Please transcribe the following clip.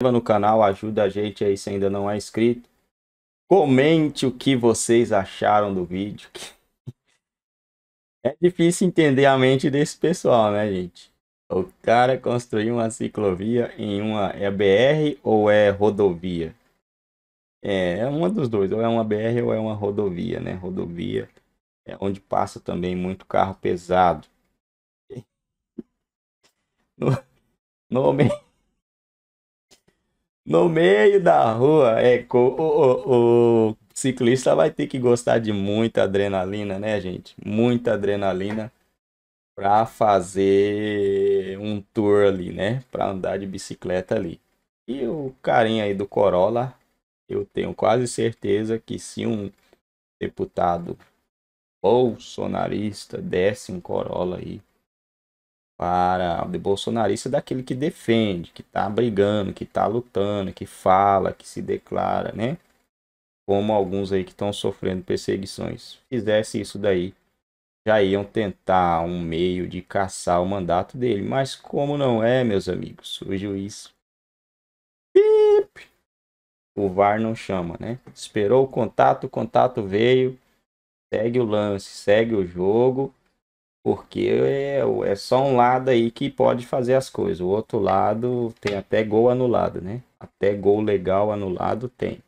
inscreva no canal, ajuda a gente aí se ainda não é inscrito. Comente o que vocês acharam do vídeo. É difícil entender a mente desse pessoal, né, gente? O cara construiu uma ciclovia em uma é BR ou é rodovia? É, é uma dos dois, ou é uma BR ou é uma rodovia, né? Rodovia é onde passa também muito carro pesado. No, no no meio da rua. É, o, o, o ciclista vai ter que gostar de muita adrenalina, né, gente? Muita adrenalina para fazer um tour ali, né? Para andar de bicicleta ali. E o carinha aí do Corolla, eu tenho quase certeza que se um deputado bolsonarista desse um Corolla aí, para o bolsonarista daquele que defende, que está brigando, que está lutando, que fala, que se declara, né? Como alguns aí que estão sofrendo perseguições fizesse isso daí, já iam tentar um meio de caçar o mandato dele. Mas como não é, meus amigos, o juiz. Pip! O VAR não chama, né? Esperou o contato, o contato veio, segue o lance, segue o jogo porque é, é só um lado aí que pode fazer as coisas. O outro lado tem até gol anulado, né? Até gol legal anulado tem.